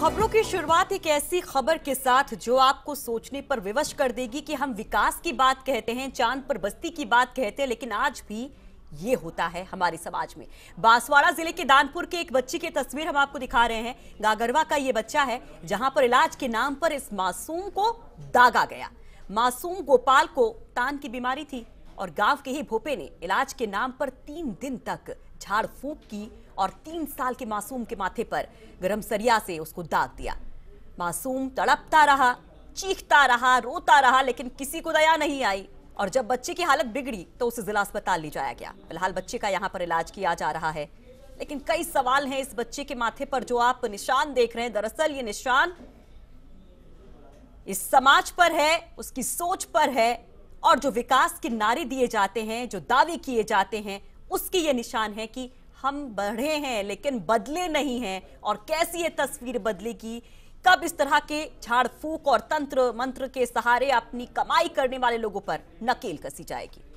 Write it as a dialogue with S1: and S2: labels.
S1: खबरों की शुरुआत एक ऐसी खबर के साथ जो आपको सोचने पर विवश कर देगी कि हम विकास की बात कहते हैं चांद पर बस्ती की बात कहते हैं लेकिन आज भी ये होता है हमारे समाज में बांसवाड़ा जिले के दानपुर के एक बच्ची की तस्वीर हम आपको दिखा रहे हैं गागरवा का ये बच्चा है जहां पर इलाज के नाम पर इस मासूम को दागा गया मासूम गोपाल को तान की बीमारी थी और गांव के ही भोपे ने इलाज के नाम पर तीन दिन तक झाड़ फूंक की और तीन साल के मासूम के माथे पर गरम सरिया से उसको दाग दिया मासूम तड़पता रहा चीखता रहा रोता रहा लेकिन किसी को दया नहीं आई और जब बच्चे की हालत बिगड़ी तो उसे जिला अस्पताल ले जाया गया फिलहाल बच्चे का यहाँ पर इलाज किया जा रहा है लेकिन कई सवाल हैं इस बच्चे के माथे पर जो आप निशान देख रहे हैं दरअसल ये निशान इस समाज पर है उसकी सोच पर है और जो विकास के नारे दिए जाते हैं जो दावे किए जाते हैं उसकी ये निशान है कि हम बढ़े हैं लेकिन बदले नहीं हैं और कैसी ये तस्वीर बदले की कब इस तरह के झाड़ फूक और तंत्र मंत्र के सहारे अपनी कमाई करने वाले लोगों पर नकेल कसी जाएगी